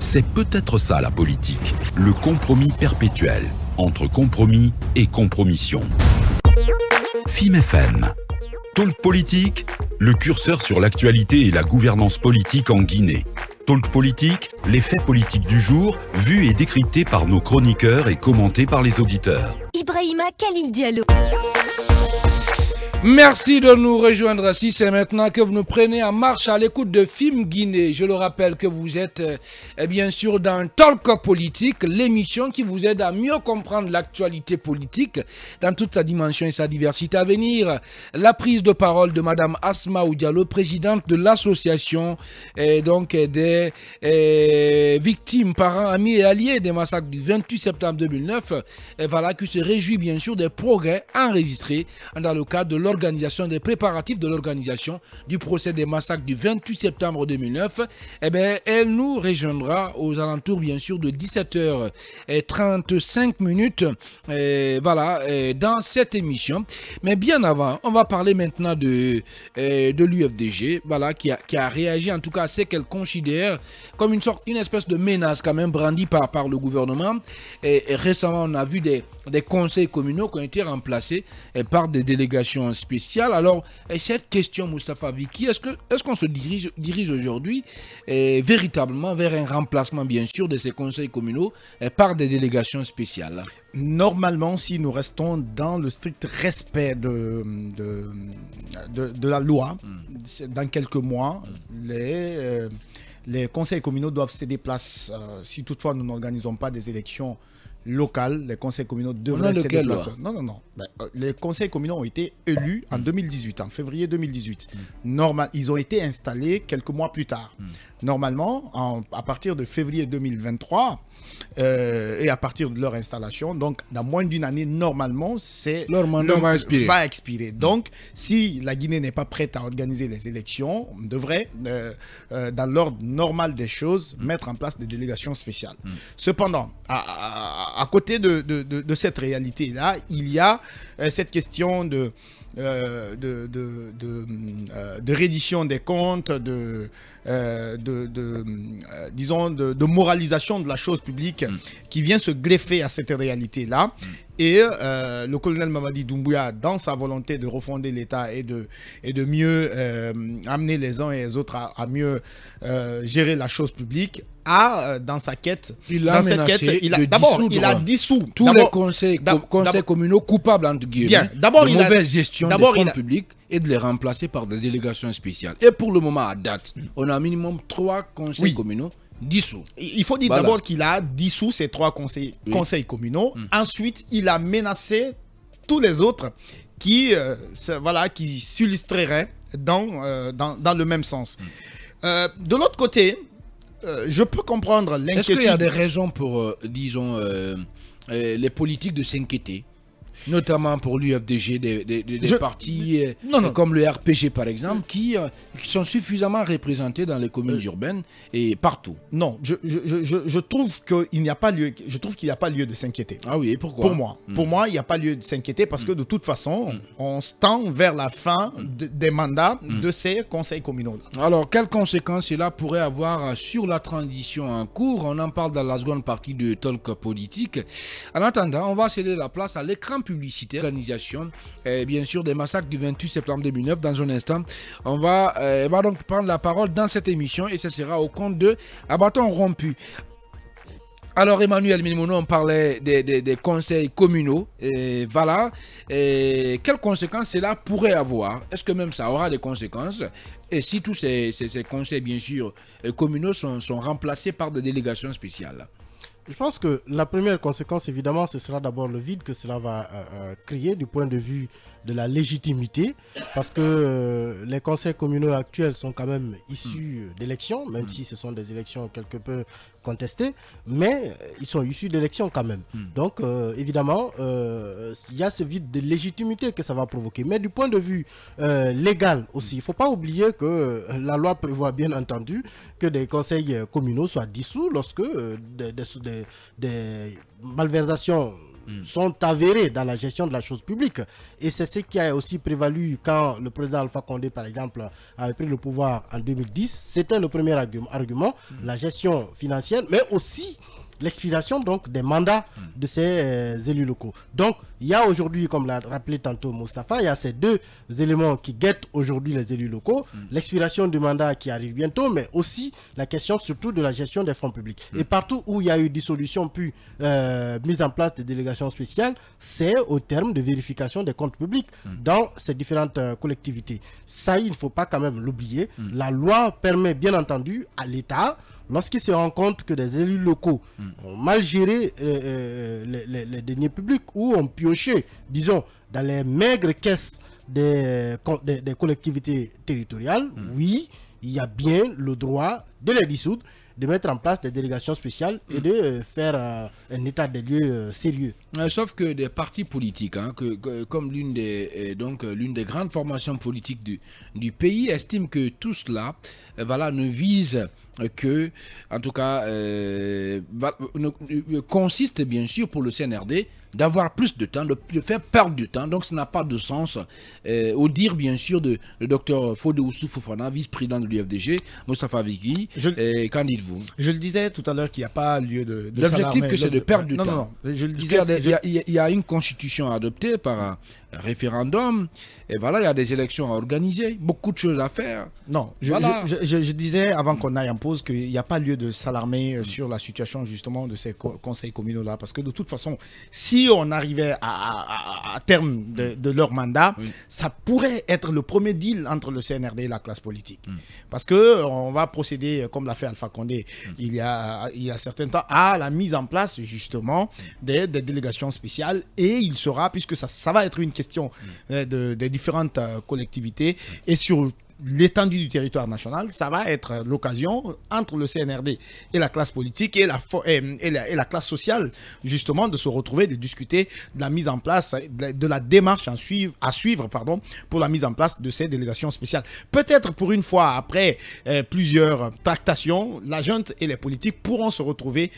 C'est peut-être ça la politique, le compromis perpétuel entre compromis et compromission. FM. Talk Politique, le curseur sur l'actualité et la gouvernance politique en Guinée. Talk Politique, les faits politiques du jour, vus et décryptés par nos chroniqueurs et commentés par les auditeurs. Ibrahima Khalil Diallo. Merci de nous rejoindre. Si c'est maintenant que vous nous prenez en marche à l'écoute de Film Guinée, je le rappelle que vous êtes euh, eh bien sûr dans Talk Politique, l'émission qui vous aide à mieux comprendre l'actualité politique dans toute sa dimension et sa diversité à venir. La prise de parole de Madame Asma Oudialo, présidente de l'association donc des euh, victimes, parents, amis et alliés des massacres du 28 septembre 2009. voilà qui se réjouit bien sûr des progrès enregistrés dans le cadre de organisation, des préparatifs de l'organisation du procès des massacres du 28 septembre 2009, eh bien, elle nous rejoindra aux alentours, bien sûr, de 17h35 minutes. Eh, voilà, eh, dans cette émission. Mais bien avant, on va parler maintenant de, eh, de l'UFDG, voilà, qui a, qui a, réagi en tout cas à ce qu'elle considère comme une sorte, une espèce de menace quand même brandie par, par le gouvernement. Et, récemment, on a vu des, des conseils communaux qui ont été remplacés par des délégations spécial Alors, cette question, Moustapha Vicky, est-ce qu'on est se dirige, dirige aujourd'hui eh, véritablement vers un remplacement, bien sûr, de ces conseils communaux eh, par des délégations spéciales Normalement, si nous restons dans le strict respect de, de, la loi, hmm. dans quelques mois, hmm. les... Euh, les conseils communaux doivent se déplacer, euh, si toutefois nous n'organisons pas des élections local, les conseils communaux devraient se Non, non, non. Euh, les conseils communaux ont été élus en 2018, en février 2018. Mm. Normal, ils ont été installés quelques mois plus tard. Mm. Normalement, à partir de février 2023, euh, et à partir de leur installation. Donc, dans moins d'une année, normalement, c'est leur mandat va expirer. Donc, si la Guinée n'est pas prête à organiser les élections, on devrait, euh, euh, dans l'ordre normal des choses, mm. mettre en place des délégations spéciales. Mm. Cependant, à, côté de cette réalité-là, il y a cette question de euh, de, euh, de, reddition des comptes, de, euh, de, disons de, moralisation de la chose publique mm. qui vient se greffer à cette réalité-là. Mm. Et euh, le colonel Mamadi Doumbouya, dans sa volonté de refonder l'État et de, et de mieux euh, amener les uns et les autres à, mieux euh, gérer la chose publique, a dans sa quête, il a d'abord, il a dissous tous les conseils, conseils communaux coupables entre guillemets de mauvaise gestion des fonds publics et de les remplacer par des délégations spéciales. Et pour le moment, à date, on a minimum trois conseils communaux dissous. Il faut dire d'abord qu'il a dissous ses trois conseils, conseils communaux. Mm. Ensuite, il a menacé tous les autres qui euh, voilà, qui s'illustreraient euh, dans, dans, le même sens. Mm. Euh, de l'autre côté, je peux comprendre l'inquiétude. Est-ce qu'il y a des raisons pour, disons, les politiques de s'inquiéter notamment pour l'UFDG, des, des, partis euh, euh, comme le RPG par exemple, qui, euh, qui, sont suffisamment représentés dans les communes urbaines et partout. Non, je, je, je, trouve qu'il n'y a pas lieu, je trouve qu'il a pas lieu de s'inquiéter. Ah oui, pourquoi Pour moi, hmm. pour moi, il n'y a pas lieu de s'inquiéter parce que hmm. de toute façon, hmm. on se tend vers la fin des mandats de ces conseils communaux. Alors, quelles conséquences cela pourrait avoir sur la transition en cours On en parle dans la seconde partie de Talk politique. En attendant, on va céder la place à l'écran public publicité, organisation, et bien sûr, des massacres du 28 septembre 2009. Dans un instant, on va, euh, va donc prendre la parole dans cette émission et ce sera au compte de à bâton rompu. Alors Emmanuel Minimono, on parlait des, conseils communaux. Et voilà. Et quelles conséquences cela pourrait avoir Est-ce que même ça aura des conséquences Et si tous ces, conseils, bien sûr, euh, communaux sont remplacés par des délégations spéciales je pense que la première conséquence, évidemment, ce sera d'abord le vide que cela va euh, euh, créer du point de vue de la légitimité, parce que euh, les conseils communaux actuels sont quand même issus d'élections, même mm. si ce sont des élections quelque peu contestés, mais euh, ils sont issus d'élections quand même. Hmm. Donc, euh, évidemment, euh, il y a ce vide de légitimité que ça va provoquer. Mais du point de vue légal aussi, il ne faut pas oublier que la loi prévoit bien entendu que des conseils communaux soient dissous lorsque des malversations Hmm. sont avérés dans la gestion de la chose publique. Et c'est ce qui a aussi prévalu quand le président Alpha Condé, par exemple, avait pris le pouvoir en 2010. C'était le premier argument, hmm. la gestion financière, mais aussi l'expiration donc des mandats de ces euh, élus locaux. Donc il y a aujourd'hui, comme l'a rappelé tantôt Mustapha, il y a ces deux éléments qui guettent aujourd'hui les élus locaux, mm. l'expiration du mandat qui arrive bientôt, mais aussi la question surtout de la gestion des fonds publics. Mm. Et partout où il y a eu dissolution puis euh, mise en place des délégations spéciales, c'est au terme de vérification des comptes publics mm. dans ces différentes euh, collectivités. Ça, il ne faut pas quand même l'oublier. La loi permet bien entendu à l'État Lorsqu'ils se rendent compte que des élus locaux hmm. ont mal géré euh, euh, les, les, deniers publics ou ont pioché, disons, dans les maigres caisses des, collectivités territoriales, hmm. oui, il y a bien le droit de les dissoudre, de mettre en place des délégations spéciales et hmm. de euh, faire un état des lieux sérieux. Sauf que des partis politiques, hein, que, comme l'une des, des grandes formations politiques du, du pays, estiment que tout cela voilà, ne vise que, en tout cas, euh, consiste bien sûr pour le CNRD d'avoir plus de temps, de, faire perdre du temps. Donc, ça n'a pas de sens. Euh, au dire, bien sûr, de le docteur Fode Oussou vice-président de l'UFDG, Moustapha vigui euh, qu'en dites-vous Je le disais tout à l'heure qu'il n'y a pas lieu de, de L'objectif, c'est de perdre du temps. Non, non, je le disais. Il il y, a une constitution adoptée par référendum. Et voilà, il y a des élections à organiser, beaucoup de choses à faire. Non, je, je, disais avant qu'on aille en pause qu'il n'y a pas lieu de s'alarmer euh, sur la situation justement de ces conseils communaux-là. Parce que de toute façon, si on arrivait à, à, terme de, leur mandat, ça pourrait être le premier deal entre le CNRD et la classe politique. Hmm. parce Parce qu'on euh, va procéder, euh, comme l'a fait Alpha Condé hmm. il, y a, il y a certain temps, à la mise en place justement des, des délégations spéciales. Et il sera, puisque ça, ça va être une question mm. euh, des différentes euh, collectivités et sur l'étendue du territoire national, ça va être l'occasion entre le CNRD et la classe politique et la, et, classe sociale, justement, de se retrouver, de discuter de la mise en place, de la, démarche à suivre, à suivre pardon, pour la mise en place de ces délégations spéciales. Peut-être pour une fois, après euh, plusieurs tractations, la junte et les politiques pourront se retrouver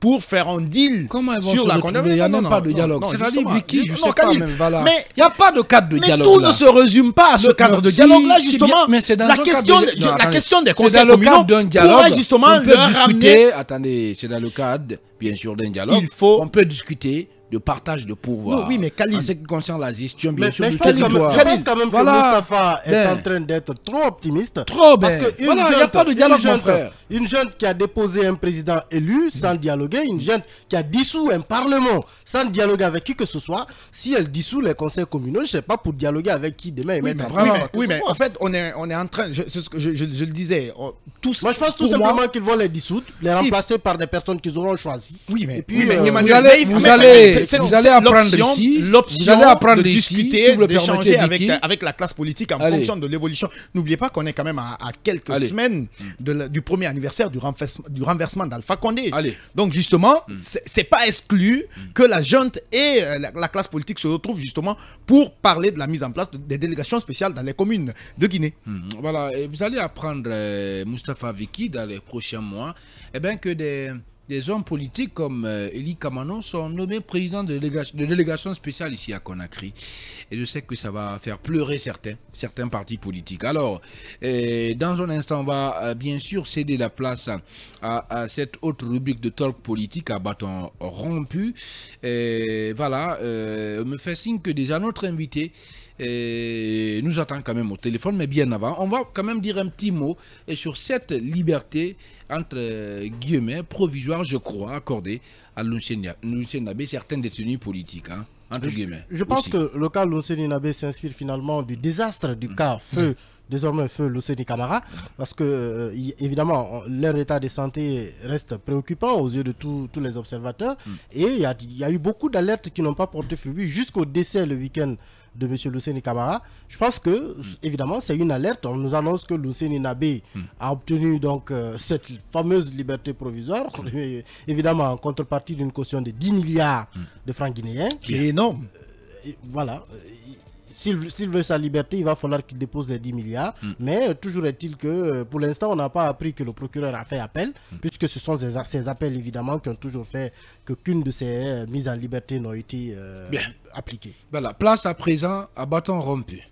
pour faire un deal sur la condamnation. Il n'y a même pas de dialogue. C'est-à-dire, Vicky, je sais pas, même, voilà. Mais il n'y a pas de cadre de dialogue. Mais tout ne se résume pas à ce cadre de dialogue-là, justement. la question La question des conseils communaux pourrait justement peut discuter. Attendez, c'est dans le cadre, bien sûr, d'un dialogue. Il faut... On peut discuter de partage de pouvoir. oui, mais Khalil. ce qui concerne la gestion, bien sûr, je, pense quand même, que Mustafa est en ben. train d'être trop optimiste. Trop, bien. Parce ben. qu'une jeune, une, jeune, qui a déposé un président élu sans dialoguer, une jeune qui a dissous un parlement sans dialoguer avec qui que ce soit, si elle dissout les conseils communaux, je ne sais pas pour dialoguer avec qui demain et oui, mais, en Oui, mais en fait, on est, on est en train, je, le disais, tous. Moi, je pense tout simplement qu'ils vont les dissoudre, les remplacer par des personnes qu'ils auront choisies. Oui, mais, euh, Emmanuel, vous allez vous allez apprendre ici, de discuter, d'échanger avec, avec la classe politique en fonction de l'évolution. N'oubliez pas qu'on est quand même à, quelques semaines du premier anniversaire du renversement, du renversement d'Alpha Condé. Donc justement, hmm. ce c'est pas exclu hmm. que la junte et euh, la, classe politique se retrouvent justement pour parler de la mise en place des délégations spéciales dans les communes de Guinée. Hmm. Voilà, et vous allez apprendre, euh, Moustapha dans les prochains mois, eh que des des hommes politiques comme Élie euh, Kamano sont nommés président de délégation, spéciale ici à Conakry. Et je sais que ça va faire pleurer certains, certains partis politiques. Alors, euh, dans un instant, on va euh, bien sûr céder la place à, cette autre rubrique de talk politique à bâton rompu. Et voilà, on me fait signe que déjà notre invité et nous attend quand même au téléphone, mais bien avant, on va quand même dire un petit mot sur cette liberté, entre euh, guillemets, provisoire, je crois, accordée à Lucien Nabé, certains détenus politiques. Hein, entre je, guillemets, je pense que le cas de Nabé s'inspire finalement du désastre du mm. cas mm. feu. désormais feu l'Océanie Camara, parce que euh, évidemment leur état de santé reste préoccupant aux yeux de tous les observateurs. Mm. Et il y, y, a eu beaucoup d'alertes qui n'ont pas porté fruit jusqu'au décès le week-end de M. Luceni Kamara. Je pense que, évidemment, c'est une alerte. On nous annonce que Luceni Nabé a obtenu donc euh, cette fameuse liberté provisoire, euh, évidemment en contrepartie d'une caution de 10 milliards mm. de francs guinéens. Qui est énorme. voilà. S'il veut sa liberté, il va falloir qu'il dépose les 10 milliards. Mm. Mais euh, toujours est-il que euh, pour l'instant, on n'a pas appris que le procureur a fait appel, mm. puisque ce sont ces, appels évidemment qui ont toujours fait que qu'une de ces euh, mises en liberté n'a été appliquée. appliquées. place à présent à bâton rompu.